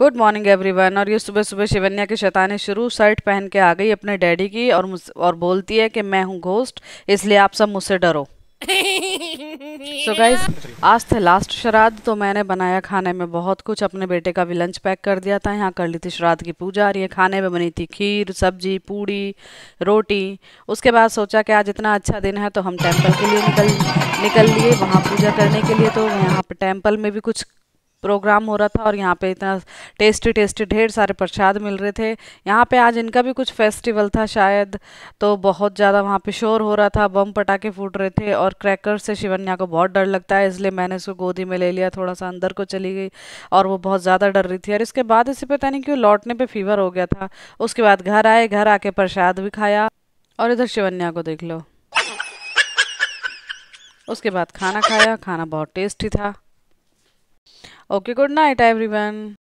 Good morning everyone और ये सुबह सुबह शिवन्या की शैतानी शुरू शर्ट पहन के आ गई अपने डैडी की और और बोलती है कि मैं हूँ घोस्ट इसलिए आप सब मुझसे डरो सो so आज थे लास्ट श्राद्ध तो मैंने बनाया खाने में बहुत कुछ अपने बेटे का भी लंच पैक कर दिया था यहाँ कर ली थी श्राद्ध की पूजा और ये खाने में बनी थी खीर सब्जी पूड़ी रोटी उसके बाद सोचा कि आज इतना अच्छा दिन है तो हम टेम्पल के लिए निकल निकल लिए वहाँ पूजा करने के लिए तो यहाँ पर टेम्पल में भी कुछ प्रोग्राम हो रहा था और यहाँ पे इतना टेस्टी टेस्टी ढेर सारे प्रसाद मिल रहे थे यहाँ पे आज इनका भी कुछ फेस्टिवल था शायद तो बहुत ज़्यादा वहाँ पे शोर हो रहा था बम पटाखे फूट रहे थे और क्रैकर से शिवन्या को बहुत डर लगता है इसलिए मैंने उसको गोदी में ले लिया थोड़ा सा अंदर को चली गई और वो बहुत ज़्यादा डर रही थी और इसके बाद इसे पता नहीं क्यों लौटने पर फीवर हो गया था उसके बाद घर आए घर आके प्रसाद भी खाया और इधर शिवन्या को देख लो उसके बाद खाना खाया खाना बहुत टेस्टी था Okay, good night, everyone.